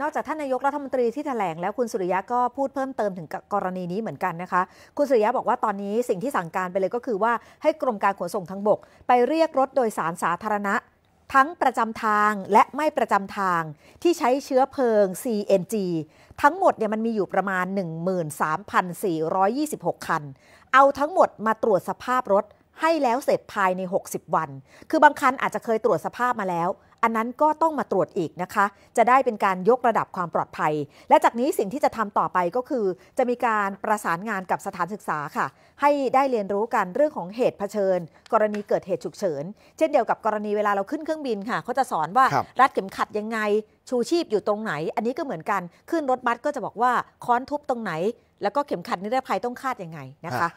นอกจากท่านนายกรัฐมนตรีที่แถลงแล้วคุณสุริยะก็พูดเพิ่มเติมถึงกรณีนี้เหมือนกันนะคะ คุณสุริยะบอกว่าตอนนี้สิ่งที่สั่งการไปเลยก็คือว่าให้กรมการขนส่งทางบกไปเรียกรถโดยสารสาธารณะ ทั้งประจำทางและไม่ประจำทางที่ใช้เชื้อเพลิง CNG ทั้งหมดเนี่ยมันมีอยู่ประมาณ 13,426 คัน เอาทั้งหมดมาตรวจสภาพรถให้แล้วเสร็จภายใน 60 วัน คือบางคันอาจจะเคยตรวจสภาพมาแล้วอันนั้นก็ต้องมาตรวจอีกนะคะ จะได้เป็นการยกระดับความปลอดภัย และจากนี้สิ่งที่จะทำต่อไปก็คือ จะมีการประสานงานกับสถานศึกษาค่ะ ให้ได้เรียนรู้กันเรื่องของเหตุเผชิญกรณีเกิดเหตุฉุกเฉินเช่นเดียวกับกรณีเวลาเราขึ้นเครื่องบินค่ะเขาจะสอนว่ารัดเข็มขัดยังไง ชูชีพอยู่ตรงไหน อันนี้ก็เหมือนกันขึ้นรถบัสก็จะบอกว่าค้อนทุบตรงไหน แล้วก็เข็มขัดนิรภัยต้องคาดยังไงนะคะ